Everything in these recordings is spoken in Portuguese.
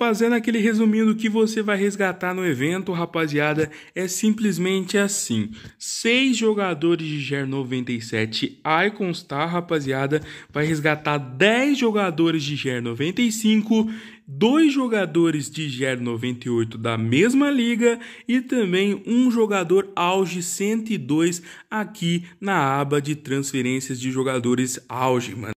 Fazendo aquele resumindo que você vai resgatar no evento, rapaziada, é simplesmente assim. Seis jogadores de GER 97 Icons, tá, rapaziada? Vai resgatar 10 jogadores de GER 95, dois jogadores de GER 98 da mesma liga e também um jogador auge 102 aqui na aba de transferências de jogadores auge, mano.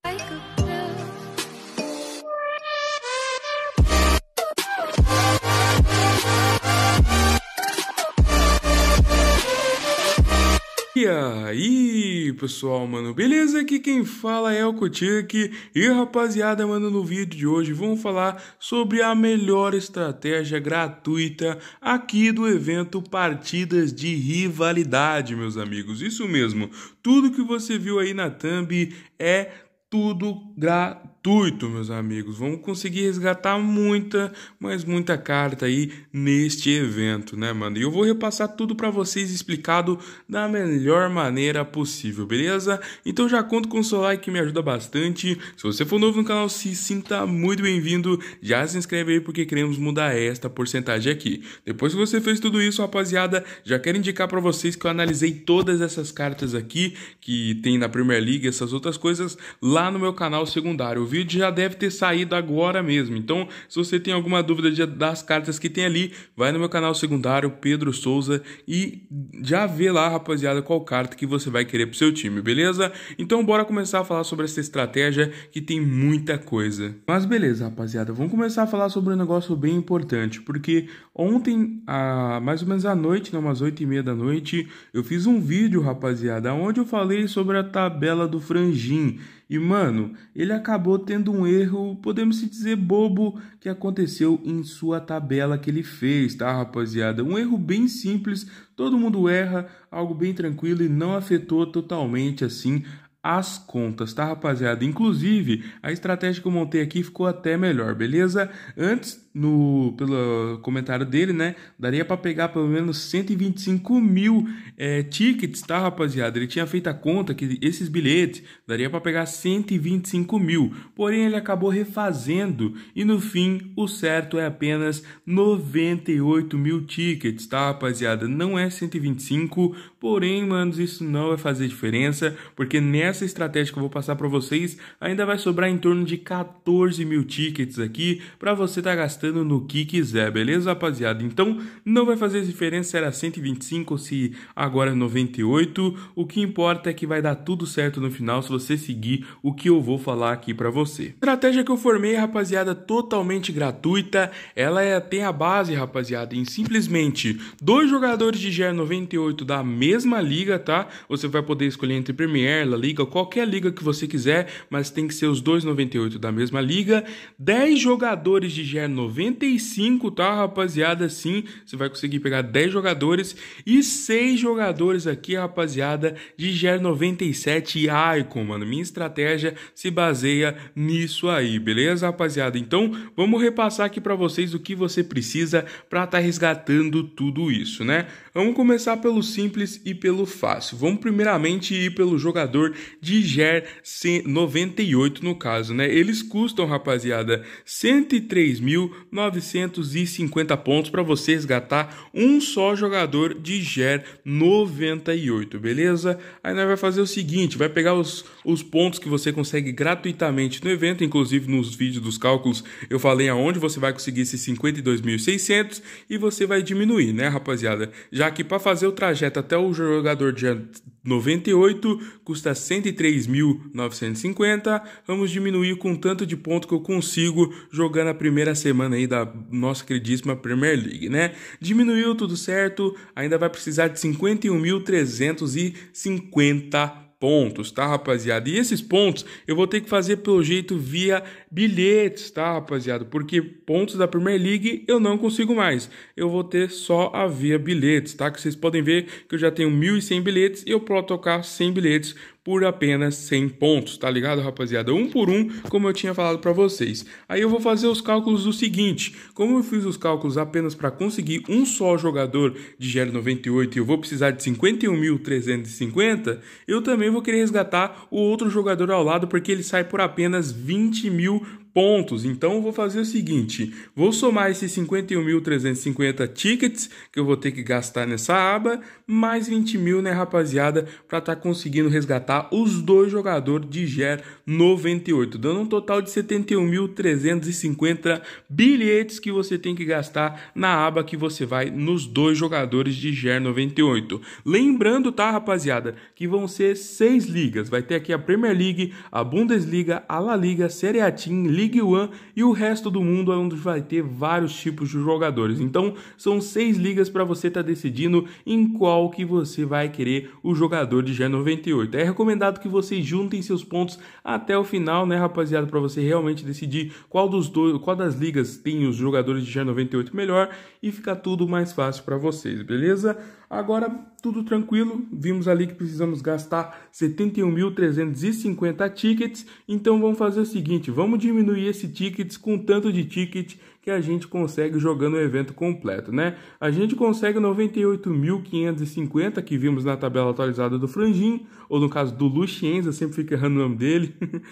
E aí, pessoal, mano, beleza? Aqui quem fala é o Kotick e rapaziada, mano, no vídeo de hoje vamos falar sobre a melhor estratégia gratuita aqui do evento Partidas de Rivalidade, meus amigos. Isso mesmo, tudo que você viu aí na thumb é tudo gratuito gratuito, meus amigos. Vamos conseguir resgatar muita, mas muita carta aí neste evento, né, mano? E eu vou repassar tudo para vocês explicado da melhor maneira possível, beleza? Então já conto com o seu like que me ajuda bastante. Se você for novo no canal, se sinta muito bem-vindo. Já se inscreve aí porque queremos mudar esta porcentagem aqui. Depois que você fez tudo isso, rapaziada, já quero indicar para vocês que eu analisei todas essas cartas aqui que tem na Premier League, essas outras coisas lá no meu canal secundário vídeo já deve ter saído agora mesmo. Então, se você tem alguma dúvida de, das cartas que tem ali, vai no meu canal secundário, Pedro Souza, e já vê lá, rapaziada, qual carta que você vai querer pro seu time, beleza? Então, bora começar a falar sobre essa estratégia que tem muita coisa. Mas beleza, rapaziada, vamos começar a falar sobre um negócio bem importante, porque ontem, a, mais ou menos à noite, não, umas 8 e meia da noite, eu fiz um vídeo, rapaziada, onde eu falei sobre a tabela do Frangin. E, mano, ele acabou tendo um erro, podemos se dizer, bobo, que aconteceu em sua tabela que ele fez, tá, rapaziada? Um erro bem simples, todo mundo erra, algo bem tranquilo e não afetou totalmente, assim, as contas, tá, rapaziada? Inclusive, a estratégia que eu montei aqui ficou até melhor, beleza? Antes no, pelo comentário dele, né? Daria para pegar pelo menos 125 mil é, tickets, tá, rapaziada? Ele tinha feito a conta que esses bilhetes daria para pegar 125 mil, porém ele acabou refazendo e no fim o certo é apenas 98 mil tickets, tá, rapaziada? Não é 125, porém, manos, isso não vai fazer diferença, porque nessa estratégia que eu vou passar para vocês ainda vai sobrar em torno de 14 mil tickets aqui para você tá gastando gastando no que quiser, beleza, rapaziada? Então, não vai fazer diferença se era 125 ou se agora é 98. O que importa é que vai dar tudo certo no final se você seguir o que eu vou falar aqui para você. Estratégia que eu formei, rapaziada, totalmente gratuita. Ela é, tem a base, rapaziada, em simplesmente dois jogadores de GR 98 da mesma liga, tá? Você vai poder escolher entre Premier, La Liga, qualquer liga que você quiser, mas tem que ser os dois 98 da mesma liga. 10 jogadores de GR 98 95, tá, rapaziada? Sim, você vai conseguir pegar 10 jogadores e 6 jogadores aqui, rapaziada, de GER 97 Icon, mano. Minha estratégia se baseia nisso aí, beleza, rapaziada? Então, vamos repassar aqui para vocês o que você precisa para estar tá resgatando tudo isso, né? Vamos começar pelo simples e pelo fácil. Vamos primeiramente ir pelo jogador de GER 98, no caso, né? Eles custam, rapaziada, 103 mil 950 pontos para você resgatar um só jogador de GER 98, beleza? Aí nós vai fazer o seguinte, vai pegar os, os pontos que você consegue gratuitamente no evento, inclusive nos vídeos dos cálculos eu falei aonde você vai conseguir esses 52.600 e você vai diminuir, né, rapaziada? Já que para fazer o trajeto até o jogador de GER 98 custa 103.950, vamos diminuir com tanto de ponto que eu consigo jogando a primeira semana semana aí da nossa queridíssima Premier League, né? Diminuiu tudo certo, ainda vai precisar de 51.350 pontos, tá, rapaziada? E esses pontos eu vou ter que fazer pelo jeito via bilhetes, tá, rapaziada? Porque pontos da Premier League eu não consigo mais. Eu vou ter só a via bilhetes, tá? Que vocês podem ver que eu já tenho 1.100 bilhetes e eu posso tocar 100 bilhetes por apenas 100 pontos, tá ligado, rapaziada? Um por um, como eu tinha falado para vocês. Aí eu vou fazer os cálculos do seguinte, como eu fiz os cálculos apenas para conseguir um só jogador de GL98 e eu vou precisar de 51.350, eu também vou querer resgatar o outro jogador ao lado, porque ele sai por apenas 20 mil pontos. Então eu vou fazer o seguinte: vou somar esses 51.350 tickets que eu vou ter que gastar nessa aba, mais 20 mil, né, rapaziada, para estar tá conseguindo resgatar os dois jogadores de GER 98, dando um total de 71.350 bilhetes que você tem que gastar na aba que você vai nos dois jogadores de GER 98. Lembrando, tá, rapaziada, que vão ser seis ligas. Vai ter aqui a Premier League, a Bundesliga, a La Liga, Serie A Team, Liga League One e o resto do mundo é onde vai ter vários tipos de jogadores. Então, são seis ligas para você estar tá decidindo em qual que você vai querer o jogador de G98. É recomendado que vocês juntem seus pontos até o final, né, rapaziada, para você realmente decidir qual dos dois, qual das ligas tem os jogadores de G98 melhor e fica tudo mais fácil para vocês, beleza? Agora tudo tranquilo, vimos ali que precisamos gastar 71.350 tickets, então vamos fazer o seguinte, vamos diminuir esse tickets com tanto de ticket que a gente consegue jogando o evento completo, né? A gente consegue 98.550 que vimos na tabela atualizada do Franjin, ou no caso do Lucienza, sempre fica errando o nome dele.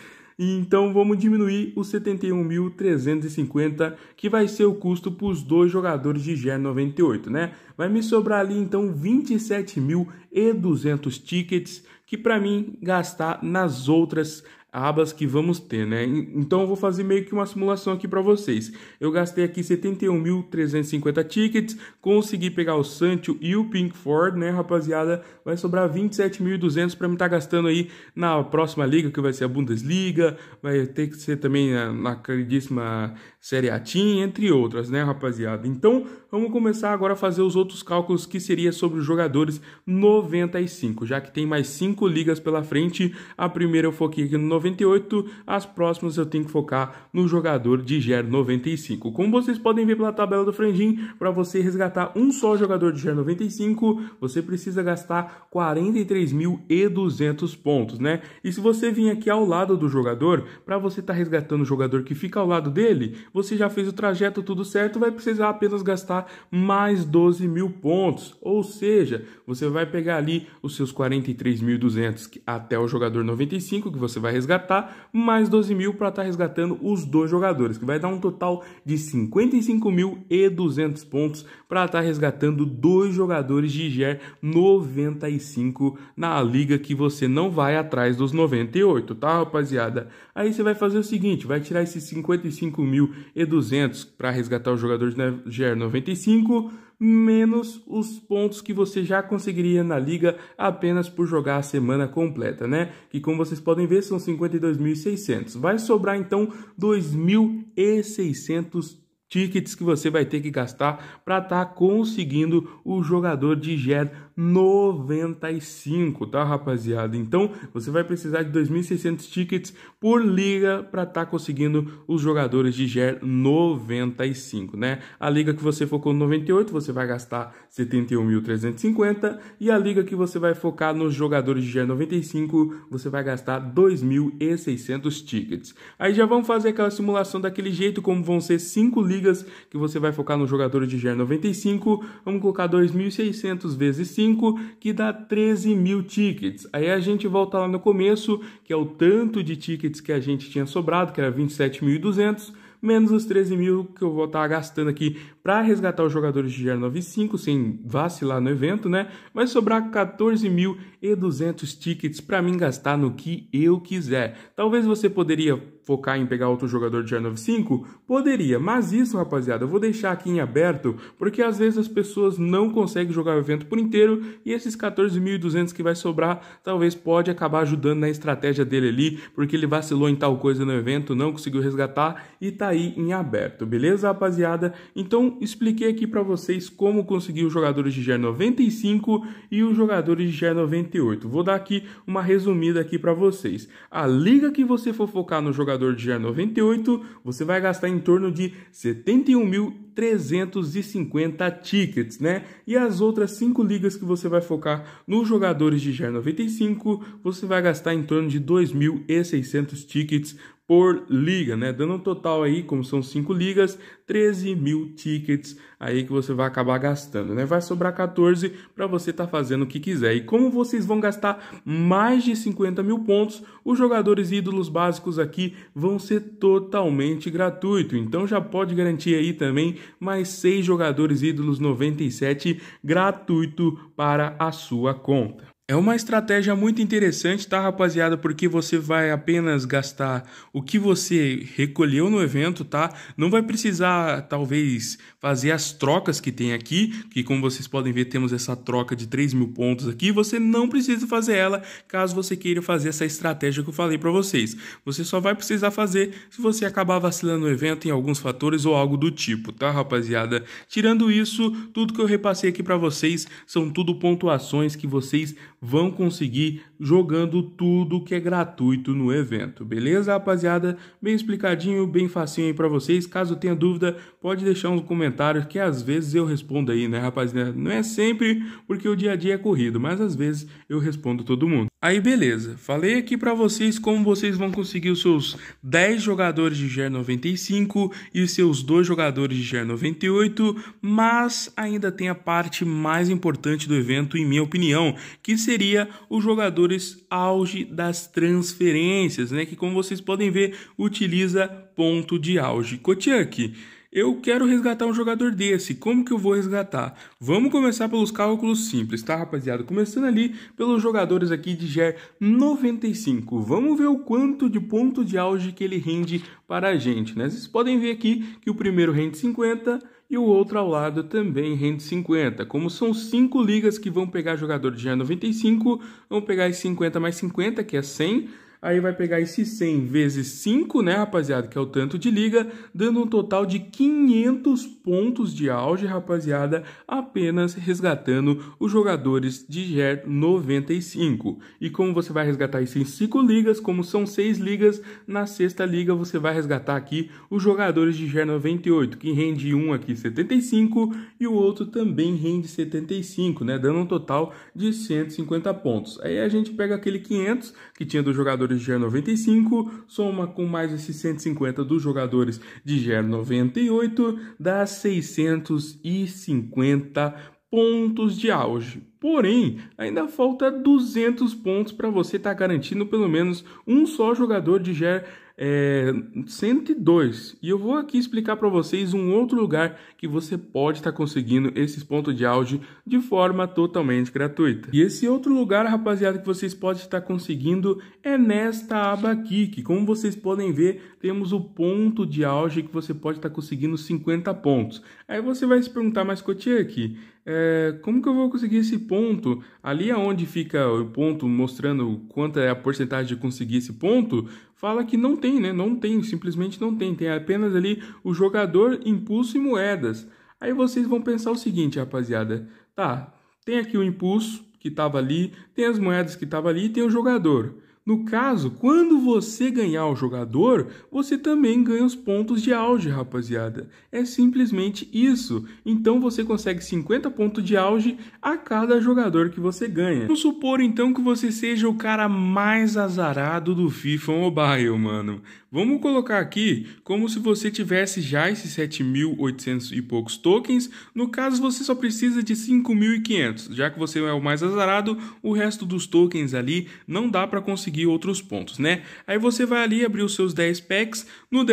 então vamos diminuir os 71.350, que vai ser o custo para os dois jogadores de g 98, né? Vai me sobrar ali então 27.200 tickets, que para mim gastar nas outras abas que vamos ter, né? Então eu vou fazer meio que uma simulação aqui para vocês. Eu gastei aqui 71.350 tickets, consegui pegar o Sancho e o Pinkford, né, rapaziada? Vai sobrar 27.200 para me estar tá gastando aí na próxima liga, que vai ser a Bundesliga, vai ter que ser também na, na queridíssima Seriatim, entre outras, né, rapaziada? Então, vamos começar agora a fazer os outros cálculos que seria sobre os jogadores 95, já que tem mais 5 ligas pela frente. A primeira eu foquei aqui no 98, as próximas eu tenho que focar no jogador de GER 95. Como vocês podem ver pela tabela do Franjin, para você resgatar um só jogador de GER 95, você precisa gastar 43.200 pontos, né? E se você vir aqui ao lado do jogador, para você estar tá resgatando o jogador que fica ao lado dele, você já fez o trajeto tudo certo, vai precisar apenas gastar mais 12 mil pontos. Ou seja, você vai pegar ali os seus 43.200 até o jogador 95 que você vai resgatar, mais 12 mil para estar tá resgatando os dois jogadores, que vai dar um total de 55.200 pontos para estar tá resgatando dois jogadores de GER 95 na liga que você não vai atrás dos 98, tá rapaziada? Aí você vai fazer o seguinte, vai tirar esses 55 mil e 200 para resgatar o jogador de GR 95, menos os pontos que você já conseguiria na liga apenas por jogar a semana completa, né? Que como vocês podem ver são 52.600. Vai sobrar então 2.600 tickets que você vai ter que gastar para estar tá conseguindo o jogador de GR 95, tá, rapaziada? Então, você vai precisar de 2.600 tickets por liga para estar tá conseguindo os jogadores de GER 95, né? A liga que você focou no 98, você vai gastar 71.350 e a liga que você vai focar nos jogadores de GER 95, você vai gastar 2.600 tickets. Aí já vamos fazer aquela simulação daquele jeito, como vão ser 5 ligas que você vai focar nos jogadores de GER 95, vamos colocar 2.600 vezes 5 5, que dá 13 mil tickets. Aí a gente volta lá no começo, que é o tanto de tickets que a gente tinha sobrado, que era 27.200, menos os 13 mil que eu vou estar gastando aqui para resgatar os jogadores de GR95 sem vacilar no evento, né? Vai sobrar 14.200 tickets para mim gastar no que eu quiser. Talvez você poderia focar em pegar outro jogador de GR95? Poderia, mas isso, rapaziada, eu vou deixar aqui em aberto, porque às vezes as pessoas não conseguem jogar o evento por inteiro e esses 14.200 que vai sobrar, talvez pode acabar ajudando na estratégia dele ali, porque ele vacilou em tal coisa no evento, não conseguiu resgatar e tá aí em aberto, beleza, rapaziada? Então, então, expliquei aqui para vocês como conseguir os jogadores de GER 95 e os jogadores de GER 98. Vou dar aqui uma resumida aqui para vocês. A liga que você for focar no jogador de GER 98, você vai gastar em torno de 71.350 tickets, né? E as outras cinco ligas que você vai focar nos jogadores de GER 95, você vai gastar em torno de 2.600 tickets por liga, né? Dando um total aí, como são cinco ligas, 13 mil tickets aí que você vai acabar gastando, né? Vai sobrar 14 para você estar tá fazendo o que quiser. E como vocês vão gastar mais de 50 mil pontos, os jogadores ídolos básicos aqui vão ser totalmente gratuito. Então já pode garantir aí também mais seis jogadores ídolos 97 gratuito para a sua conta. É uma estratégia muito interessante, tá, rapaziada? Porque você vai apenas gastar o que você recolheu no evento, tá? Não vai precisar, talvez, fazer as trocas que tem aqui, que como vocês podem ver, temos essa troca de 3 mil pontos aqui. Você não precisa fazer ela caso você queira fazer essa estratégia que eu falei para vocês. Você só vai precisar fazer se você acabar vacilando o evento em alguns fatores ou algo do tipo, tá, rapaziada? Tirando isso, tudo que eu repassei aqui para vocês são tudo pontuações que vocês vão conseguir jogando tudo que é gratuito no evento. Beleza, rapaziada? Bem explicadinho, bem facinho aí para vocês. Caso tenha dúvida, pode deixar um comentário que às vezes eu respondo aí, né, rapaziada? Não é sempre porque o dia a dia é corrido, mas às vezes eu respondo todo mundo. Aí beleza, falei aqui para vocês como vocês vão conseguir os seus 10 jogadores de GER 95 e os seus 2 jogadores de GER 98, mas ainda tem a parte mais importante do evento, em minha opinião, que seria seria os jogadores auge das transferências, né? Que como vocês podem ver, utiliza ponto de auge. Kotiak, eu quero resgatar um jogador desse. Como que eu vou resgatar? Vamos começar pelos cálculos simples, tá, rapaziada? Começando ali pelos jogadores aqui de GER 95. Vamos ver o quanto de ponto de auge que ele rende para a gente, né? Vocês podem ver aqui que o primeiro rende 50, e o outro ao lado também rende 50. Como são cinco ligas que vão pegar jogador de dia 95, vão pegar as 50 mais 50, que é 100, Aí vai pegar esse 100 vezes 5, né, rapaziada, que é o tanto de liga, dando um total de 500 pontos de auge, rapaziada, apenas resgatando os jogadores de GER 95. E como você vai resgatar isso em 5 ligas, como são 6 ligas, na sexta liga você vai resgatar aqui os jogadores de GER 98, que rende um aqui 75 e o outro também rende 75, né, dando um total de 150 pontos. Aí a gente pega aquele 500 que tinha dos jogadores jogadores de GER 95, soma com mais esses 150 dos jogadores de GER 98, dá 650 pontos de auge. Porém, ainda falta 200 pontos para você estar tá garantindo pelo menos um só jogador de GER é, 102. E eu vou aqui explicar para vocês um outro lugar que você pode estar tá conseguindo esses pontos de áudio de forma totalmente gratuita. E esse outro lugar, rapaziada, que vocês podem estar tá conseguindo é nesta aba aqui, que como vocês podem ver, temos o ponto de auge que você pode estar tá conseguindo 50 pontos. Aí você vai se perguntar, mas Cotia aqui, é, como que eu vou conseguir esse ponto? Ali aonde fica o ponto mostrando quanto é a porcentagem de conseguir esse ponto, fala que não tem, né? Não tem, simplesmente não tem. Tem apenas ali o jogador, impulso e moedas. Aí vocês vão pensar o seguinte, rapaziada. Tá, tem aqui o impulso que estava ali, tem as moedas que estava ali e tem o jogador. No caso, quando você ganhar o jogador, você também ganha os pontos de auge, rapaziada. É simplesmente isso. Então você consegue 50 pontos de auge a cada jogador que você ganha. Vamos supor então que você seja o cara mais azarado do FIFA Mobile, mano. Vamos colocar aqui como se você tivesse já esses 7.800 e poucos tokens. No caso, você só precisa de 5.500. Já que você é o mais azarado, o resto dos tokens ali não dá para conseguir outros pontos, né? Aí você vai ali abrir os seus 10 packs. No 11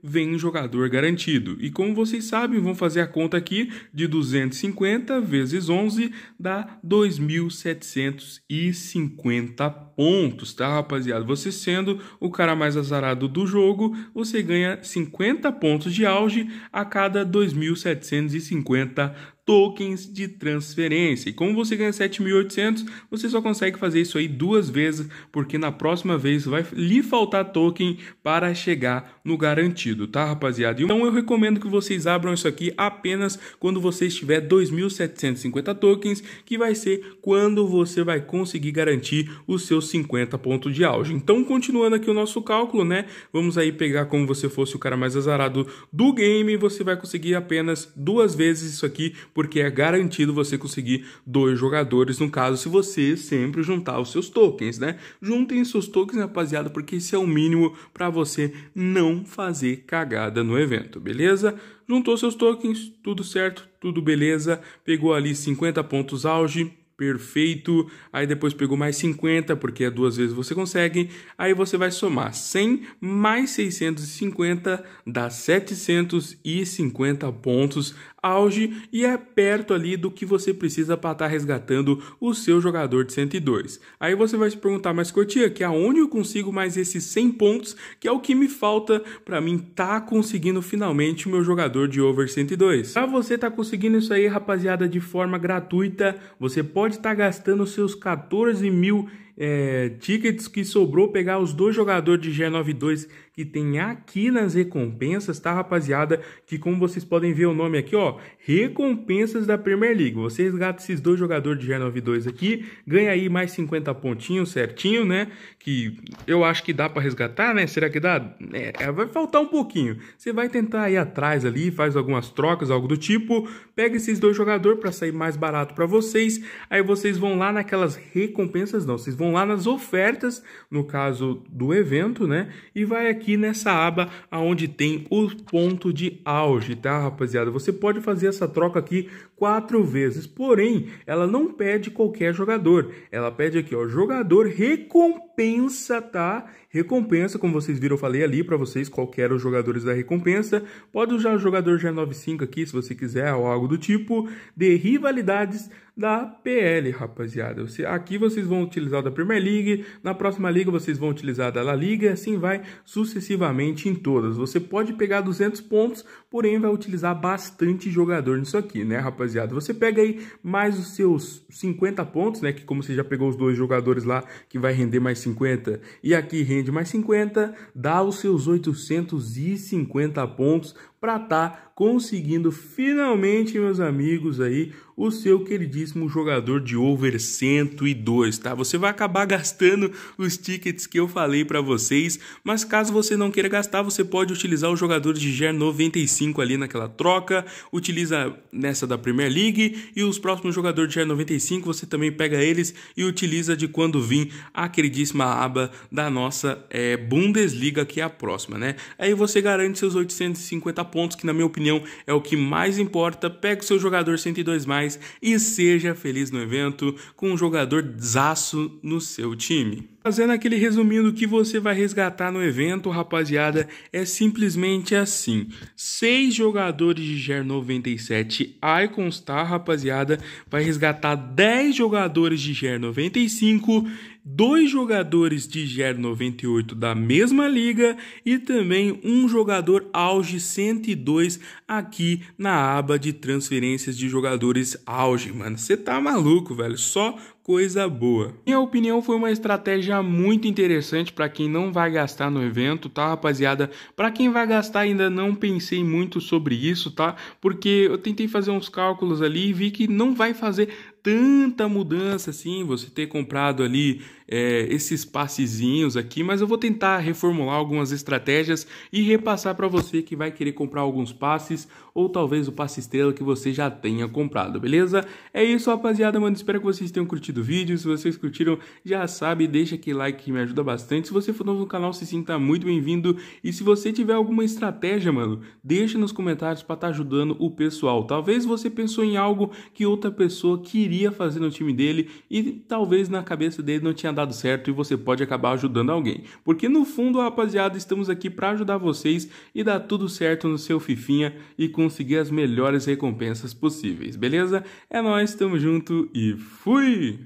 vem um jogador garantido. E como vocês sabem, vão fazer a conta aqui de 250 vezes 11 dá 2.750 pontos pontos, tá, rapaziada? Você sendo o cara mais azarado do jogo, você ganha 50 pontos de auge a cada 2.750 tokens de transferência. E como você ganha 7.800, você só consegue fazer isso aí duas vezes, porque na próxima vez vai lhe faltar token para chegar no garantido, tá, rapaziada? Então eu recomendo que vocês abram isso aqui apenas quando você estiver 2.750 tokens, que vai ser quando você vai conseguir garantir os seus 50 pontos de auge. Então, continuando aqui o nosso cálculo, né? Vamos aí pegar como você fosse o cara mais azarado do game, você vai conseguir apenas duas vezes isso aqui porque é garantido você conseguir dois jogadores, no caso, se você sempre juntar os seus tokens, né? Juntem seus tokens, rapaziada, porque esse é o mínimo para você não fazer cagada no evento, beleza? Juntou seus tokens, tudo certo, tudo beleza, pegou ali 50 pontos auge, perfeito. Aí depois pegou mais 50, porque é duas vezes você consegue. Aí você vai somar 100 mais 650 dá 750 pontos auge e é perto ali do que você precisa para estar tá resgatando o seu jogador de 102. Aí você vai se perguntar, mas Cotia, que aonde eu consigo mais esses 100 pontos, que é o que me falta para mim tá conseguindo finalmente o meu jogador de over 102. Para você tá conseguindo isso aí, rapaziada, de forma gratuita, você pode estar tá gastando seus 14 mil é, tickets que sobrou pegar os dois jogadores de G92 que tem aqui nas recompensas, tá, rapaziada? Que como vocês podem ver o nome aqui, ó, recompensas da Premier League. Você resgata esses dois jogadores de G92 aqui, ganha aí mais 50 pontinhos certinho, né? Que eu acho que dá para resgatar, né? Será que dá? É, é, vai faltar um pouquinho. Você vai tentar ir atrás ali, faz algumas trocas, algo do tipo, pega esses dois jogadores para sair mais barato para vocês. Aí vocês vão lá naquelas recompensas, não, vocês vão vão lá nas ofertas, no caso do evento, né? E vai aqui nessa aba aonde tem o ponto de auge, tá, rapaziada? Você pode fazer essa troca aqui quatro vezes, porém, ela não pede qualquer jogador. Ela pede aqui, ó, jogador recompensa recompensa, tá? Recompensa, como vocês viram, eu falei ali para vocês qual era os jogadores da recompensa. Pode usar o jogador G95 aqui, se você quiser, ou algo do tipo, de rivalidades da PL, rapaziada. Aqui vocês vão utilizar da Premier League, na próxima liga vocês vão utilizar da La Liga, assim vai sucessivamente em todas. Você pode pegar 200 pontos, porém vai utilizar bastante jogador nisso aqui, né, rapaziada? Você pega aí mais os seus 50 pontos, né, que como você já pegou os dois jogadores lá, que vai render mais 50 e aqui rende mais 50, dá os seus 850 pontos para estar tá conseguindo finalmente, meus amigos, aí o seu queridíssimo jogador de over 102, tá? Você vai acabar gastando os tickets que eu falei para vocês, mas caso você não queira gastar, você pode utilizar os jogadores de GER 95 ali naquela troca, utiliza nessa da Premier League e os próximos jogadores de GER 95, você também pega eles e utiliza de quando vir a queridíssima aba da nossa é, Bundesliga, que é a próxima, né? Aí você garante seus 850 pontos, que na minha opinião é o que mais importa. Pega o seu jogador 102 mais e seja feliz no evento com um jogador zaço no seu time. Fazendo aquele resumindo que você vai resgatar no evento, rapaziada, é simplesmente assim. Seis jogadores de GER 97 Icons, tá, rapaziada? Vai resgatar 10 jogadores de GER 95 dois jogadores de GER 98 da mesma liga e também um jogador auge 102 aqui na aba de transferências de jogadores auge, mano. Você tá maluco, velho? Só coisa boa. Minha opinião foi uma estratégia muito interessante para quem não vai gastar no evento, tá, rapaziada? Para quem vai gastar ainda não pensei muito sobre isso, tá? Porque eu tentei fazer uns cálculos ali e vi que não vai fazer tanta mudança assim, você ter comprado ali é, esses passezinhos aqui, mas eu vou tentar reformular algumas estratégias e repassar para você que vai querer comprar alguns passes ou talvez o passe estrela que você já tenha comprado, beleza? É isso, rapaziada, mano. Espero que vocês tenham curtido o vídeo. Se vocês curtiram, já sabe, deixa aquele like que me ajuda bastante. Se você for novo no canal, se sinta muito bem-vindo. E se você tiver alguma estratégia, mano, deixa nos comentários para estar tá ajudando o pessoal. Talvez você pensou em algo que outra pessoa queria fazer no time dele e talvez na cabeça dele não tinha dado certo e você pode acabar ajudando alguém. Porque no fundo, rapaziada, estamos aqui para ajudar vocês e dar tudo certo no seu fifinha e conseguir as melhores recompensas possíveis, beleza? É nós, tamo junto e fui!